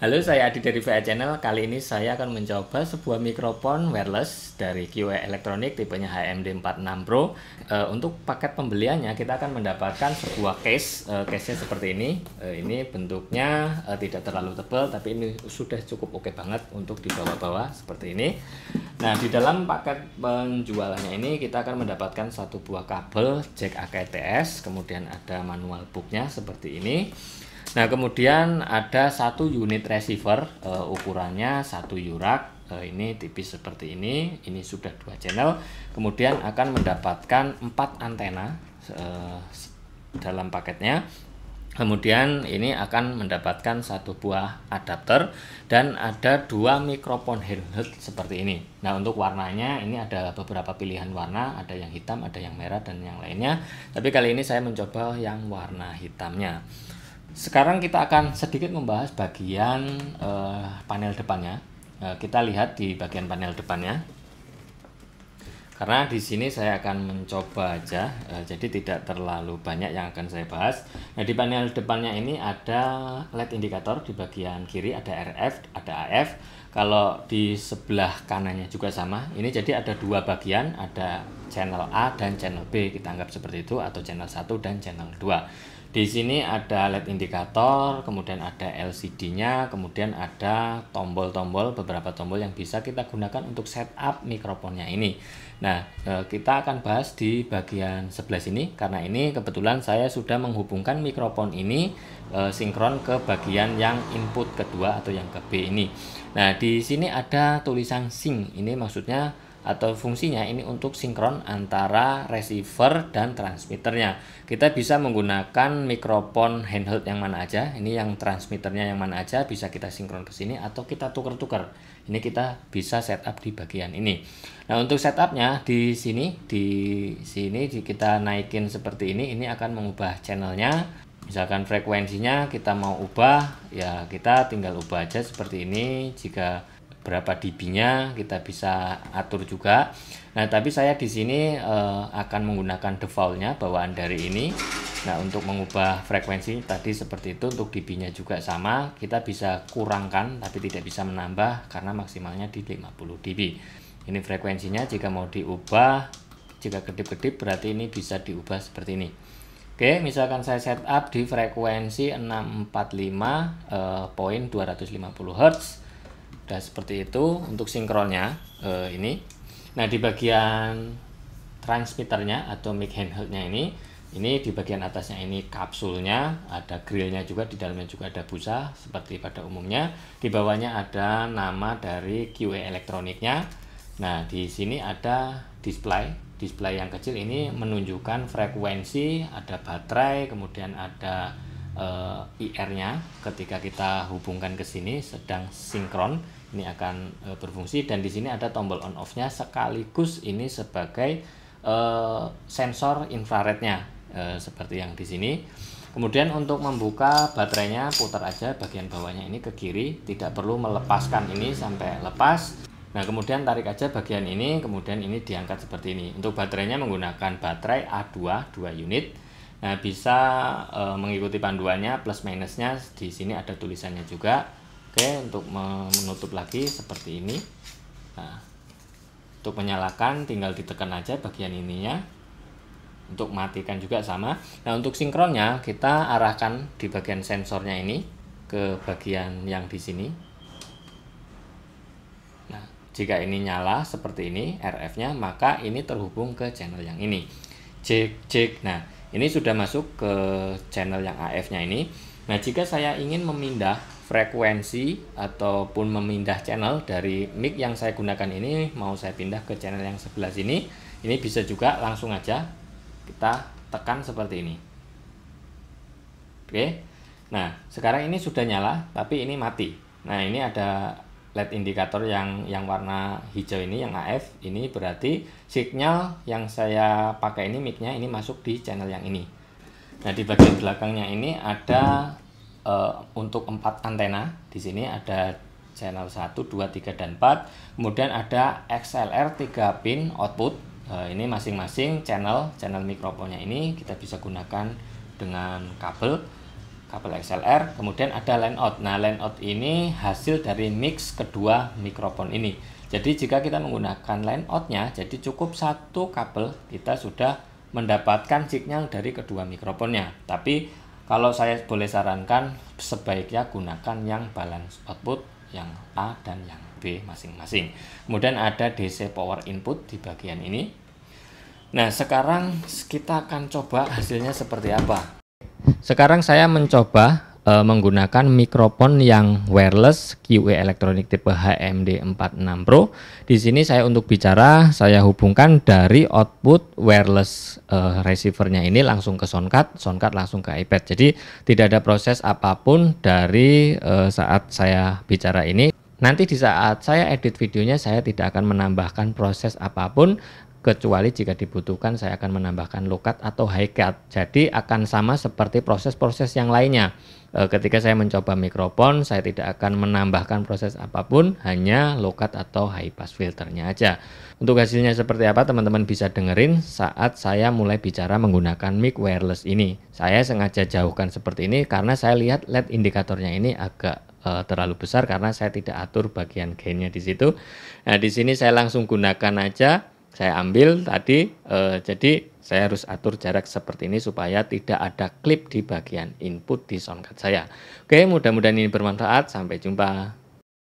Halo, saya Adi dari VA Channel. Kali ini saya akan mencoba sebuah mikrofon wireless dari QE Electronic tipenya HMD46 Pro. Uh, untuk paket pembeliannya kita akan mendapatkan sebuah case. Uh, Case-nya seperti ini. Uh, ini bentuknya uh, tidak terlalu tebal tapi ini sudah cukup oke okay banget untuk dibawa-bawa seperti ini. Nah, di dalam paket penjualannya ini kita akan mendapatkan satu buah kabel jack AKTS, kemudian ada manual booknya seperti ini. Nah, kemudian ada satu unit receiver uh, ukurannya satu yurak. Uh, eh, ini tipis seperti ini. Ini sudah dua channel. Kemudian akan mendapatkan empat antena uh, dalam paketnya. Kemudian ini akan mendapatkan satu buah adapter dan ada dua mikrofon handheld seperti ini. Nah untuk warnanya ini ada beberapa pilihan warna, ada yang hitam, ada yang merah dan yang lainnya. Tapi kali ini saya mencoba yang warna hitamnya. Sekarang kita akan sedikit membahas bagian uh, panel depannya. Uh, kita lihat di bagian panel depannya. Karena di sini saya akan mencoba aja, uh, jadi tidak terlalu banyak yang akan saya bahas. Nah, di panel depannya ini ada LED indikator di bagian kiri ada RF, ada AF. Kalau di sebelah kanannya juga sama. Ini jadi ada dua bagian, ada channel A dan channel B kita anggap seperti itu atau channel 1 dan channel 2 di sini ada LED indikator kemudian ada LCD nya kemudian ada tombol-tombol beberapa tombol yang bisa kita gunakan untuk setup mikrofonnya ini nah eh, kita akan bahas di bagian sebelah sini karena ini kebetulan saya sudah menghubungkan mikrofon ini eh, sinkron ke bagian yang input kedua atau yang ke B ini nah di sini ada tulisan sync ini maksudnya atau fungsinya ini untuk sinkron antara receiver dan transmitternya. Kita bisa menggunakan mikrofon handheld yang mana aja, ini yang transmitternya yang mana aja bisa kita sinkron ke sini atau kita tukar-tukar Ini kita bisa setup di bagian ini. Nah, untuk setupnya di sini, di sini kita naikin seperti ini, ini akan mengubah channelnya. Misalkan frekuensinya kita mau ubah, ya kita tinggal ubah aja seperti ini. Jika berapa dB-nya kita bisa atur juga. Nah, tapi saya di sini uh, akan menggunakan defaultnya bawaan dari ini. Nah, untuk mengubah frekuensi tadi seperti itu untuk dB-nya juga sama. Kita bisa kurangkan tapi tidak bisa menambah karena maksimalnya di 50 dB. Ini frekuensinya jika mau diubah, jika kedip-kedip berarti ini bisa diubah seperti ini. Oke, misalkan saya setup di frekuensi 645.250 eh, Hz Nah, seperti itu untuk sinkronnya uh, ini. Nah, di bagian transmitternya atau mic handheldnya ini, ini di bagian atasnya ini kapsulnya, ada grillnya juga, di dalamnya juga ada busa seperti pada umumnya. Di bawahnya ada nama dari QA elektroniknya. Nah, di sini ada display. Display yang kecil ini menunjukkan frekuensi, ada baterai, kemudian ada uh, eh, IR-nya ketika kita hubungkan ke sini sedang sinkron ini akan uh, berfungsi dan di sini ada tombol on off-nya sekaligus ini sebagai uh, sensor infrarednya uh, seperti yang di sini. Kemudian untuk membuka baterainya putar aja bagian bawahnya ini ke kiri, tidak perlu melepaskan ini sampai lepas. Nah, kemudian tarik aja bagian ini, kemudian ini diangkat seperti ini. Untuk baterainya menggunakan baterai A2 2 unit. Nah, bisa e, mengikuti panduannya plus minusnya di sini ada tulisannya juga. Oke, untuk menutup lagi seperti ini. Nah, untuk menyalakan tinggal ditekan aja bagian ininya. Untuk matikan juga sama. Nah, untuk sinkronnya kita arahkan di bagian sensornya ini ke bagian yang di sini. Nah, jika ini nyala seperti ini RF-nya, maka ini terhubung ke channel yang ini. Cek cek. Nah, ini sudah masuk ke channel yang AF-nya ini. Nah, jika saya ingin memindah frekuensi ataupun memindah channel dari mic yang saya gunakan ini mau saya pindah ke channel yang sebelah sini, ini bisa juga langsung aja kita tekan seperti ini. Oke. Nah, sekarang ini sudah nyala tapi ini mati. Nah, ini ada LED indikator yang yang warna hijau ini yang AF ini berarti signal yang saya pakai ini micnya ini masuk di channel yang ini. Nah, di bagian belakangnya ini ada uh, untuk empat antena. Di sini ada channel 1, 2, 3 dan 4. Kemudian ada XLR 3 pin output. Uh, ini masing-masing channel channel mikrofonnya ini kita bisa gunakan dengan kabel kabel XLR, kemudian ada line out. Nah, line out ini hasil dari mix kedua mikrofon ini. Jadi jika kita menggunakan line outnya, jadi cukup satu kabel kita sudah mendapatkan sinyal dari kedua mikrofonnya. Tapi kalau saya boleh sarankan, sebaiknya gunakan yang balance output yang A dan yang B masing-masing. Kemudian ada DC power input di bagian ini. Nah, sekarang kita akan coba hasilnya seperti apa. Sekarang saya mencoba uh, menggunakan mikrofon yang wireless QE elektronik tipe HMD46 Pro. Di sini saya untuk bicara saya hubungkan dari output wireless uh, receivernya ini langsung ke soundcard, soundcard langsung ke iPad. Jadi tidak ada proses apapun dari uh, saat saya bicara ini. Nanti di saat saya edit videonya saya tidak akan menambahkan proses apapun kecuali jika dibutuhkan saya akan menambahkan lokat atau high cut. Jadi akan sama seperti proses-proses yang lainnya. E, ketika saya mencoba mikrofon, saya tidak akan menambahkan proses apapun, hanya lokat atau high pass filternya aja. Untuk hasilnya seperti apa teman-teman bisa dengerin saat saya mulai bicara menggunakan mic wireless ini. Saya sengaja jauhkan seperti ini karena saya lihat LED indikatornya ini agak eh, terlalu besar karena saya tidak atur bagian gainnya di situ. Nah, di sini saya langsung gunakan aja saya ambil tadi eh, jadi saya harus atur jarak seperti ini supaya tidak ada klip di bagian input di soundcard saya. Oke, mudah-mudahan ini bermanfaat. Sampai jumpa.